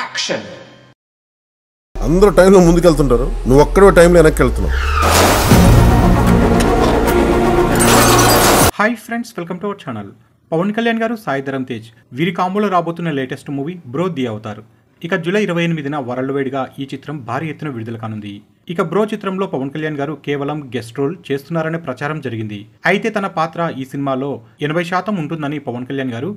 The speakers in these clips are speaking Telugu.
యాక్షన్ అందరూ టైంలో ముందుకెళ్తుంటారు నువ్వు ఒక్కడో టైంలో వెనక్కి వెళ్తున్నావు hi friends welcome to our channel Pawan Kalyan garu Sai Dharam Tej వీరి కాంబోలో రాబోతున్న లేటెస్ట్ మూవీ బ్రో ది అవుతారు ఇక జూలై ఇరవై ఎనిమిదిన వరల్డ్ వైడ్గా ఈ చిత్రం భారీ ఎత్తున విడుదల కానుంది ఇక బ్రో చిత్రంలో పవన్ కళ్యాణ్ గారు కేవలం గెస్ట్ రోల్ చేస్తున్నారనే ప్రచారం జరిగింది అయితే తన పాత్ర ఈ సినిమాలో ఎనభై శాతం ఉంటుందని పవన్ కళ్యాణ్ గారు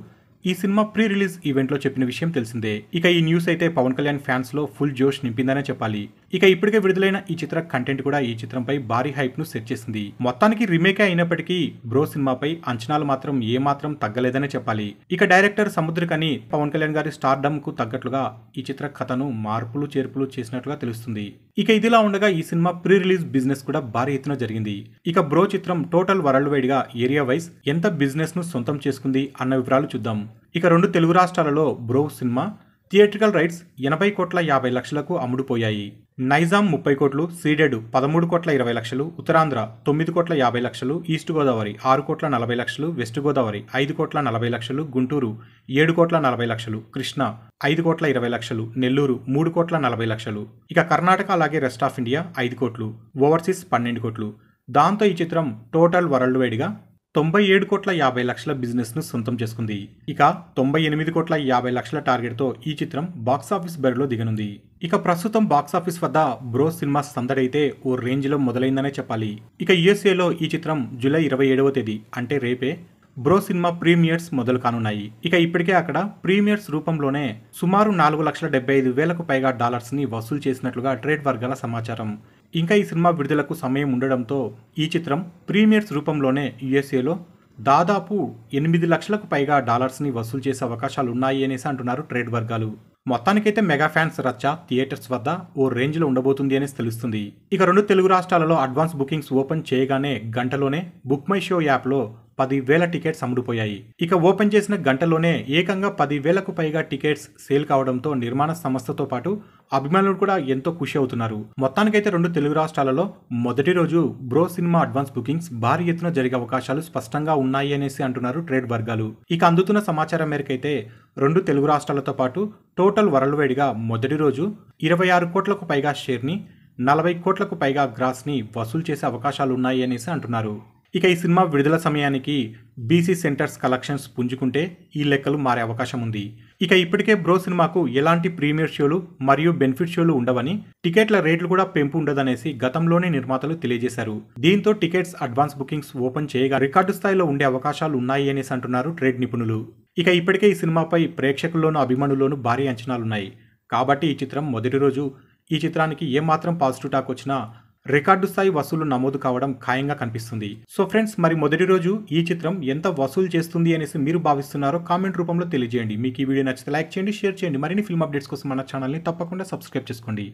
ఈ సినిమా ప్రీ రిలీజ్ ఈవెంట్లో చెప్పిన విషయం తెలిసిందే ఇక ఈ న్యూస్ అయితే పవన్ కళ్యాణ్ ఫ్యాన్స్లో ఫుల్ జోష్ నింపిందనే చెప్పాలి ఇక ఇప్పటికే విడుదలైన ఈ చిత్ర కంటెంట్ కూడా ఈ చిత్రంపై భారీ హైప్ ను సెట్ చేసింది మొత్తానికి రీమేక్ అయినప్పటికీ బ్రో సినిమాపై అంచనాలు మాత్రం ఏమాత్రం తగ్గలేదనే చెప్పాలి ఇక డైరెక్టర్ సముద్రకని పవన్ కళ్యాణ్ గారి స్టార్డమ్ కు తగ్గట్లుగా ఈ చిత్ర కథను మార్పులు చేర్పులు చేసినట్లుగా తెలుస్తుంది ఇక ఇదిలా ఉండగా ఈ సినిమా ప్రీ రిలీజ్ బిజినెస్ కూడా భారీ ఎత్తున జరిగింది ఇక బ్రో చిత్రం టోటల్ వరల్డ్ వైడ్ గా ఏరియా వైజ్ ఎంత బిజినెస్ ను సొంతం చేసుకుంది అన్న వివరాలు చూద్దాం ఇక రెండు తెలుగు రాష్ట్రాలలో బ్రో సినిమా థియేట్రికల్ రైట్స్ ఎనభై కోట్ల యాభై లక్షలకు అమ్ముడుపోయాయి నైజాం ముప్పై కోట్లు సీడెడ్ పదమూడు కోట్ల ఇరవై లక్షలు ఉత్తరాంధ్ర తొమ్మిది కోట్ల యాభై లక్షలు ఈస్ట్ గోదావరి ఆరు కోట్ల నలభై లక్షలు వెస్ట్ గోదావరి ఐదు కోట్ల నలభై లక్షలు గుంటూరు ఏడు కోట్ల నలభై లక్షలు కృష్ణ ఐదు కోట్ల ఇరవై లక్షలు నెల్లూరు మూడు కోట్ల నలభై లక్షలు ఇక కర్ణాటక అలాగే రెస్ట్ ఆఫ్ ఇండియా ఐదు కోట్లు ఓవర్సీస్ పన్నెండు కోట్లు దాంతో ఈ చిత్రం టోటల్ వరల్డ్ వైడ్గా తొంభై ఏడు కోట్ల యాభై లక్షల బిజినెస్ను సొంతం చేసుకుంది ఇక తొంభై ఎనిమిది కోట్ల యాభై లక్షల టార్గెట్తో ఈ చిత్రం బాక్సాఫీస్ బరిలో దిగనుంది ఇక ప్రస్తుతం బాక్సాఫీస్ వద్ద బ్రో సినిమా సందడైతే ఓ రేంజ్లో మొదలైందనే చెప్పాలి ఇక యుఎస్ఏలో ఈ చిత్రం జూలై ఇరవై ఏడవ తేదీ అంటే రేపే బ్రో సినిమా ప్రీమియర్స్ మొదలు కానున్నాయి ఇక ఇప్పటికే అక్కడ ప్రీమియర్స్ రూపంలోనే సుమారు నాలుగు లక్షల డెబ్బై ఐదు వేలకు పైగా డాలర్స్ని వసూలు చేసినట్లుగా ట్రేడ్ వర్గాల సమాచారం ఇంకా ఈ సినిమా విడుదలకు సమయం ఉండడంతో ఈ చిత్రం ప్రీమియర్స్ రూపంలోనే యుఎస్ఏలో దాదాపు ఎనిమిది లక్షలకు పైగా డాలర్స్ని వసూలు చేసే అవకాశాలు ఉన్నాయి అనేసి అంటున్నారు ట్రేడ్ వర్గాలు మొత్తానికైతే మెగా ఫ్యాన్స్ రచ్చ థియేటర్స్ వద్ద ఓ రేంజ్లో ఉండబోతుంది అనేసి తెలుస్తుంది ఇక రెండు తెలుగు రాష్ట్రాలలో అడ్వాన్స్ బుకింగ్స్ ఓపెన్ చేయగానే గంటలోనే బుక్ మై షో యాప్లో పదివేల టికెట్స్ అమ్ముడుపోయాయి ఇక ఓపెన్ చేసిన గంటలోనే ఏకంగా పదివేలకు పైగా టికెట్స్ సేల్ కావడంతో నిర్మాణ సంస్థతో పాటు అభిమానులు కూడా ఎంతో ఖుషి అవుతున్నారు మొత్తానికైతే రెండు తెలుగు రాష్ట్రాలలో మొదటి రోజు బ్రో సినిమా అడ్వాన్స్ బుకింగ్స్ భారీ ఎత్తున జరిగే అవకాశాలు స్పష్టంగా ఉన్నాయి అనేసి అంటున్నారు ట్రేడ్ వర్గాలు ఇక అందుతున్న సమాచారం మేరకైతే రెండు తెలుగు రాష్ట్రాలతో పాటు టోటల్ వరల్డ్ వైడ్గా మొదటి రోజు ఇరవై ఆరు కోట్లకు పైగా షేర్ని నలభై కోట్లకు పైగా గ్రాస్ని వసూలు చేసే అవకాశాలున్నాయి అనేసి అంటున్నారు ఇక ఈ సినిమా విడుదల సమయానికి బీసీ సెంటర్స్ కలెక్షన్స్ పుంజుకుంటే ఈ లెక్కలు మారే అవకాశం ఉంది ఇక ఇప్పటికే బ్రో సినిమాకు ఎలాంటి ప్రీమియర్ షోలు మరియు బెనిఫిట్ షోలు ఉండవని టికెట్ల రేట్లు కూడా పెంపు ఉండదనేసి గతంలోనే నిర్మాతలు తెలియజేశారు దీంతో టికెట్స్ అడ్వాన్స్ బుకింగ్స్ ఓపెన్ చేయగా రికార్డు స్థాయిలో ఉండే అవకాశాలు ఉన్నాయి అనేసి అంటున్నారు ట్రేడ్ నిపుణులు ఇక ఇప్పటికే ఈ సినిమాపై ప్రేక్షకుల్లోనూ అభిమానుల్లోనూ భారీ అంచనాలున్నాయి కాబట్టి ఈ చిత్రం మొదటి రోజు ఈ చిత్రానికి ఏమాత్రం పాజిటివ్ టాక్ వచ్చినా రికార్డు స్థాయి వసూలు నమోదు కావడం ఖాయంగా కనిపిస్తుంది సో ఫ్రెండ్స్ మరి మొదటి రోజు ఈ చిత్రం ఎంత వసూలు చేస్తుంది అనేసి మీరు భావిస్తున్నారో కామెంట్ రూపంలో తెలియజేయండి మీకు ఈ వీడియో నచ్చితే లైక్ చేయండి షేర్ చేయండి మరిన్ని ఫిల్మ్ అప్డేట్స్ కోసం మన ఛానల్ని తప్పకుండా సబ్స్క్రైబ్ చేసుకోండి